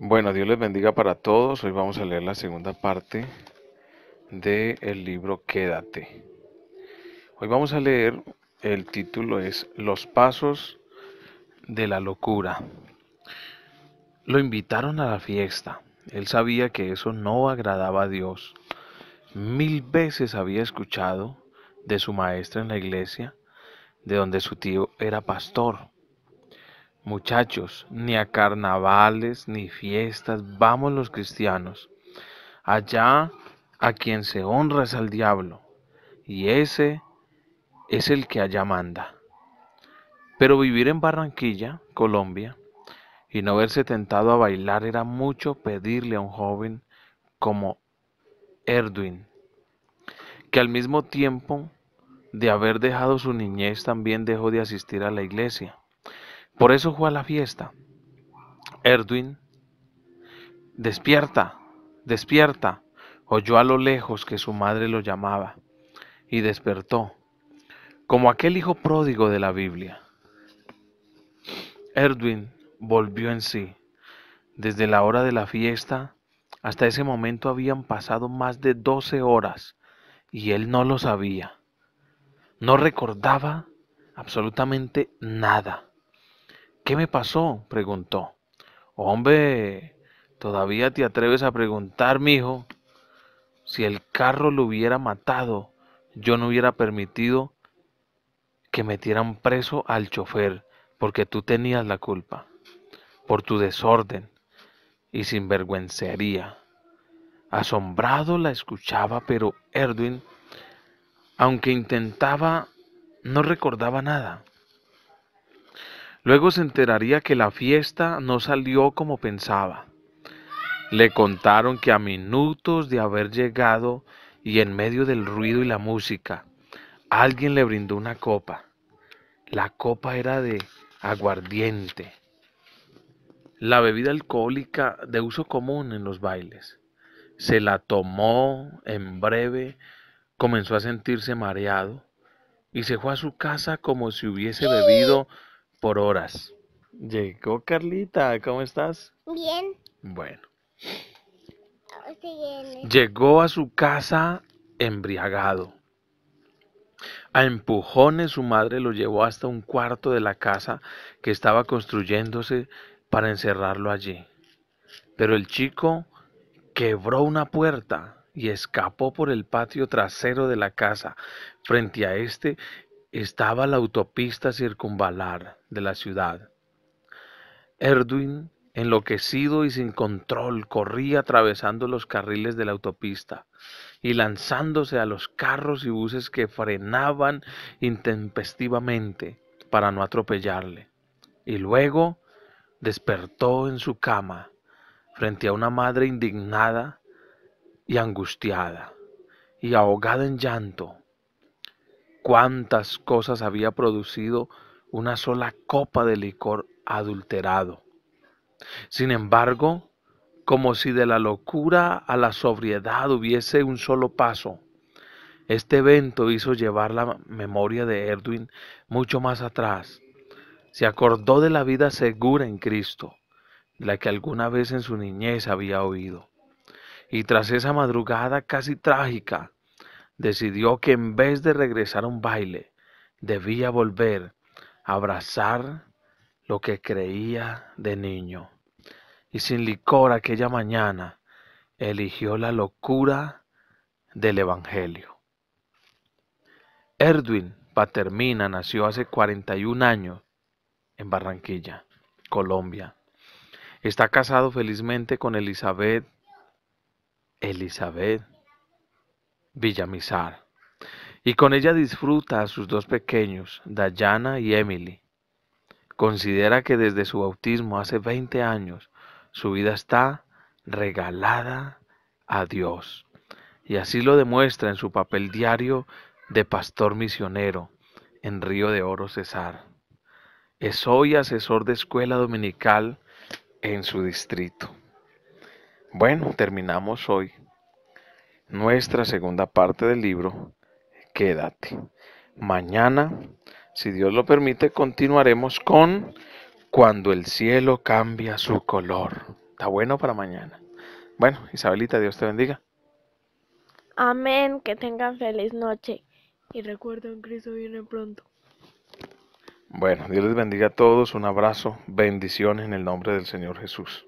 Bueno, Dios les bendiga para todos. Hoy vamos a leer la segunda parte del libro Quédate. Hoy vamos a leer, el título es Los Pasos de la Locura. Lo invitaron a la fiesta. Él sabía que eso no agradaba a Dios. Mil veces había escuchado de su maestra en la iglesia, de donde su tío era pastor Muchachos, ni a carnavales ni fiestas vamos los cristianos. Allá a quien se honra es al diablo, y ese es el que allá manda. Pero vivir en Barranquilla, Colombia, y no verse tentado a bailar era mucho pedirle a un joven como Erdwin, que al mismo tiempo de haber dejado su niñez también dejó de asistir a la iglesia por eso fue a la fiesta. Erwin, despierta, despierta. Oyó a lo lejos que su madre lo llamaba y despertó, como aquel hijo pródigo de la Biblia. Erwin volvió en sí. Desde la hora de la fiesta hasta ese momento habían pasado más de doce horas y él no lo sabía. No recordaba absolutamente nada. ¿Qué me pasó? preguntó. Hombre, todavía te atreves a preguntar, mijo. Si el carro lo hubiera matado, yo no hubiera permitido que metieran preso al chofer, porque tú tenías la culpa, por tu desorden y sinvergüencería. Asombrado la escuchaba, pero Erwin, aunque intentaba, no recordaba nada. Luego se enteraría que la fiesta no salió como pensaba. Le contaron que a minutos de haber llegado y en medio del ruido y la música, alguien le brindó una copa. La copa era de aguardiente, la bebida alcohólica de uso común en los bailes. Se la tomó en breve, comenzó a sentirse mareado y se fue a su casa como si hubiese bebido por horas. Llegó Carlita, ¿cómo estás? Bien. Bueno. Llegó a su casa embriagado. A empujones su madre lo llevó hasta un cuarto de la casa que estaba construyéndose para encerrarlo allí. Pero el chico quebró una puerta y escapó por el patio trasero de la casa. Frente a este, estaba la autopista circunvalar de la ciudad. Erdwin, enloquecido y sin control, corría atravesando los carriles de la autopista y lanzándose a los carros y buses que frenaban intempestivamente para no atropellarle. Y luego despertó en su cama frente a una madre indignada y angustiada y ahogada en llanto cuántas cosas había producido una sola copa de licor adulterado. Sin embargo, como si de la locura a la sobriedad hubiese un solo paso, este evento hizo llevar la memoria de Erwin mucho más atrás. Se acordó de la vida segura en Cristo, la que alguna vez en su niñez había oído. Y tras esa madrugada casi trágica, decidió que en vez de regresar a un baile, debía volver a abrazar lo que creía de niño. Y sin licor aquella mañana, eligió la locura del Evangelio. Erwin Patermina nació hace 41 años en Barranquilla, Colombia. Está casado felizmente con Elizabeth. Elizabeth Villamizar. Y con ella disfruta a sus dos pequeños, Dayana y Emily. Considera que desde su bautismo hace 20 años, su vida está regalada a Dios. Y así lo demuestra en su papel diario de pastor misionero en Río de Oro Cesar. Es hoy asesor de escuela dominical en su distrito. Bueno, terminamos hoy nuestra segunda parte del libro, Quédate. Mañana, si Dios lo permite, continuaremos con Cuando el cielo cambia su color. Está bueno para mañana. Bueno, Isabelita, Dios te bendiga. Amén, que tengan feliz noche y recuerden, Cristo viene pronto. Bueno, Dios les bendiga a todos, un abrazo, bendiciones en el nombre del Señor Jesús.